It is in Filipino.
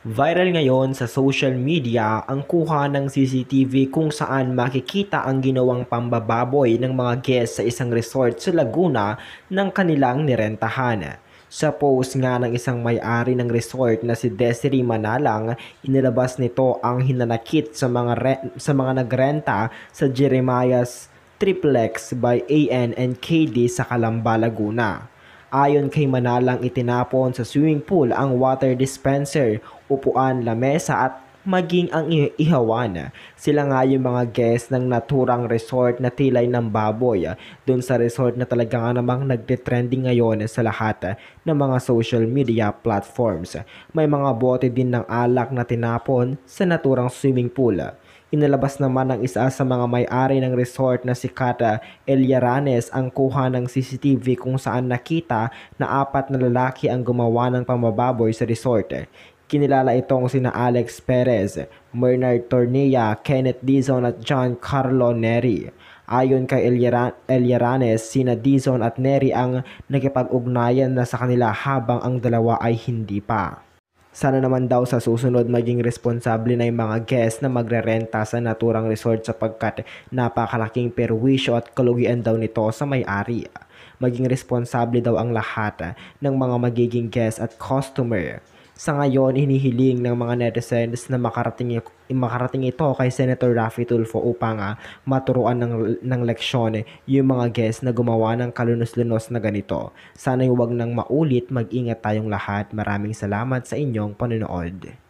Viral ngayon sa social media ang kuha ng CCTV kung saan makikita ang ginawang pambababoy ng mga guests sa isang resort sa Laguna ng kanilang nirentahan. Sa post nga ng isang may-ari ng resort na si Desiree Manalang, inilabas nito ang hinanakit sa mga, re- sa mga nagrenta sa Jeremiah's Triplex by AN and KD sa Calamba, Laguna. Ayon kay Manalang itinapon sa swimming pool ang water dispenser, upuan, lamesa at maging ang ihawan. Sila nga yung mga guests ng naturang resort na tilay ng baboy. Doon sa resort na talaga nga namang nagde-trending ngayon sa lahat ng mga social media platforms. May mga bote din ng alak na tinapon sa naturang swimming pool. Inilabas naman ng isa sa mga may-ari ng resort na si Kata Eliaranes ang kuha ng CCTV kung saan nakita na apat na lalaki ang gumawa ng pamababoy sa resort. Kinilala itong sina Alex Perez, Bernard Tornilla, Kenneth Dizon at John Carlo Neri. Ayon kay Eliaranes, sina Dizon at Neri ang nakipag-ugnayan na sa kanila habang ang dalawa ay hindi pa. Sana naman daw sa susunod maging responsable na yung mga guests na magrerenta sa naturang resort sapagkat napakalaking perwisyo at kalugian daw nito sa may-ari. Maging responsable daw ang lahat ng mga magiging guests at customer sa ngayon hinihiling ng mga netizens na makarating, makarating ito kay Senator Rafi Tulfo upang uh, maturuan ng, ng leksyon eh, yung mga guests na gumawa ng kalunos-lunos na ganito. Sana'y huwag nang maulit, mag-ingat tayong lahat. Maraming salamat sa inyong panonood.